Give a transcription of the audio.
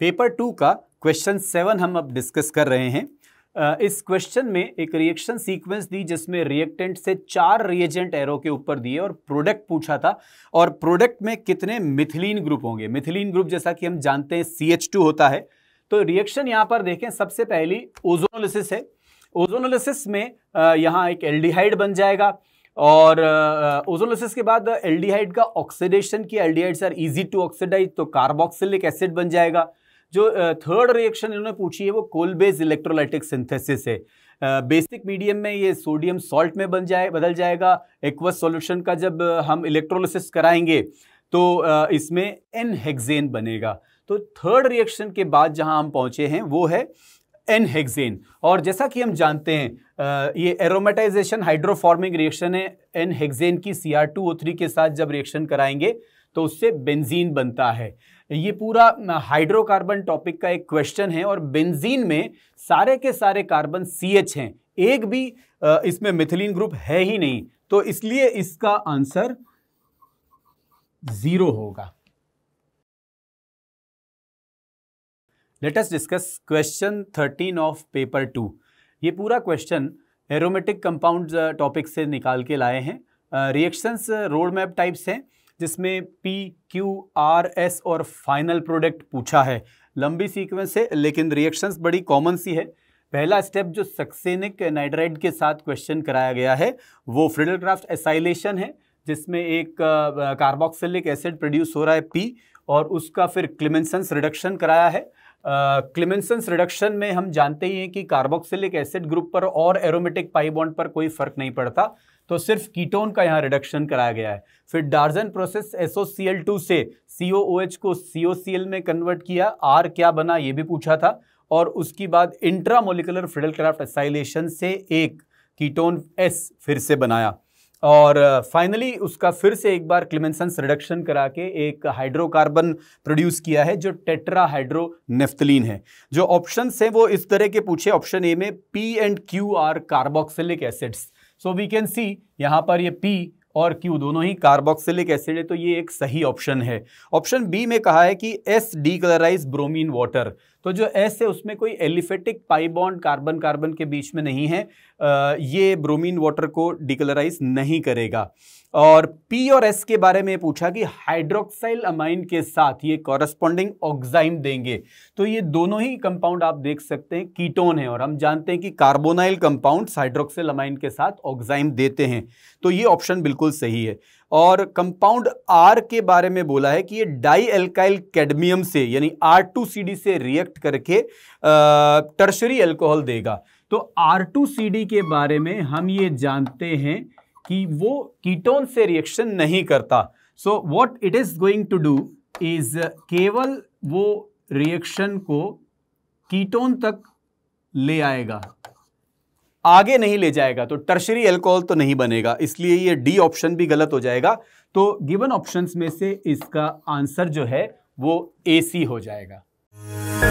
paper two का question seven हम अब डिस्कस कर रहे हैं इस क्वेश्चन में एक रिएक्शन सीक्वेंस दी जिसमें रिएक्टेंट से चार रिएजेंट एरो के ऊपर दिए और प्रोडक्ट पूछा था और प्रोडक्ट में कितने मिथिलीन ग्रुप होंगे मिथिलीन ग्रुप जैसा कि हम जानते हैं सी एच टू होता है तो रिएक्शन यहाँ पर देखें सबसे पहली ओजोनोलिसिस है ओजोनोलिसिस में यहाँ एक एल्डिहाइड बन जाएगा और ओजोनोलिसिस के बाद एल्डिहाइड का ऑक्सीडेशन किया aldehydes are easy to oxidize तो कार्बोक्सिलिक एसिड बन जाएगा जो थर्ड रिएक्शन इन्होंने पूछी है वो कोल बेस्ड इलेक्ट्रोलाइटिक सिंथेसिस है बेसिक मीडियम में ये सोडियम सॉल्ट में बन जाए बदल जाएगा एक्वस सॉल्यूशन का जब हम इलेक्ट्रोलिसिस कराएंगे तो इसमें एन हेक्सेन बनेगा तो थर्ड रिएक्शन के बाद जहां हम पहुंचे हैं वो है एन हेक्सेन और जैसा कि हम जानते हैं ये एरोमेटाइजेशन हाइड्रोफॉर्मिंग रिएक्शन है एन हेक्सेन की C R two O three के साथ जब रिएक्शन कराएंगे तो उससे बेंजीन बनता है ये पूरा हाइड्रोकार्बन टॉपिक का एक क्वेश्चन है और बेंजीन में सारे के सारे कार्बन सी एच हैं एक भी इसमें मिथिलीन ग्रुप है ही नहीं तो इसलिए इसका आंसर जीरो होगा latest discuss question thirteen of paper two ये पूरा क्वेश्चन एरोमेटिक कंपाउंड टॉपिक से निकाल के लाए हैं रिएक्शंस रोड मैप टाइप्स हैं जिसमें पी क्यू आर एस और फाइनल प्रोडक्ट पूछा है लंबी सीक्वेंस है लेकिन रिएक्शंस बड़ी कॉमन सी है पहला स्टेप जो सक्सेनिक नाइड्राइड के साथ क्वेश्चन कराया गया है वो फ्रिडलक्राफ्ट एसाइलेशन है जिसमें एक कार्बोक्सिलिक एसिड प्रोड्यूस हो रहा है पी और उसका फिर क्लिमेंसेंस रिडक्शन कराया है क्लिमेंसन्स रिडक्शन में हम जानते ही हैं कि कार्बोक्सिलिक एसिड ग्रुप पर और एरोमेटिक पाइबॉन्ड पर कोई फर्क नहीं पड़ता तो सिर्फ कीटोन का यहाँ रिडक्शन कराया गया है फिर डार्जन प्रोसेस टू से COOH को COCl में कन्वर्ट किया R क्या बना ये भी पूछा था और उसके बाद इंट्रामोलिकुलर फ्रिडल क्राफ्ट एसाइलेशन से एक कीटोन S फिर से बनाया और फाइनली उसका फिर से एक बार क्लिमेंसन रिडक्शन करा के एक हाइड्रोकार्बन प्रोड्यूस किया है जो टेट्रा हाइड्रो है जो ऑप्शन हैं वो इस तरह के पूछे ऑप्शन ए में P and Q R carboxylic acids so we can see यहाँ पर ये पी और क्यू दोनों ही कार्बोक्सिलिक एसिड है तो ये एक सही ऑप्शन है ऑप्शन बी में कहा है कि एस कलराइज ब्रोमीन वाटर तो जो एस है उसमें कोई एलिफेटिक पाइबॉन्ड कार्बन कार्बन के बीच में नहीं है आ, ये ब्रोमीन वाटर को डिकलराइज नहीं करेगा और पी और एस के बारे में पूछा कि हाइड्रोक्साइल अमाइन के साथ ये कॉरस्पॉन्डिंग ऑक्साइम देंगे तो ये दोनों ही कंपाउंड आप देख सकते हैं कीटोन है और हम जानते हैं कि कार्बोनाइल कंपाउंड हाइड्रोक्साइल अमाइन के साथ ऑक्साइम देते हैं तो ये ऑप्शन बिल्कुल सही है और कंपाउंड आर के बारे में बोला है कि ये डाई एल्काइल कैडमियम से यानी आर टू सी डी से रिएक्ट करके टर्शरी एल्कोहल देगा तो आर टू सी डी के बारे में हम ये जानते हैं कि वो कीटोन से रिएक्शन नहीं करता so what it is going to do is केवल वो रिएक्शन को कीटोन तक ले आएगा आगे नहीं ले जाएगा तो टर्शरी एल्कोहल तो नहीं बनेगा इसलिए ये डी ऑप्शन भी गलत हो जाएगा तो गिवन ऑप्शंस में से इसका आंसर जो है वो ए सी हो जाएगा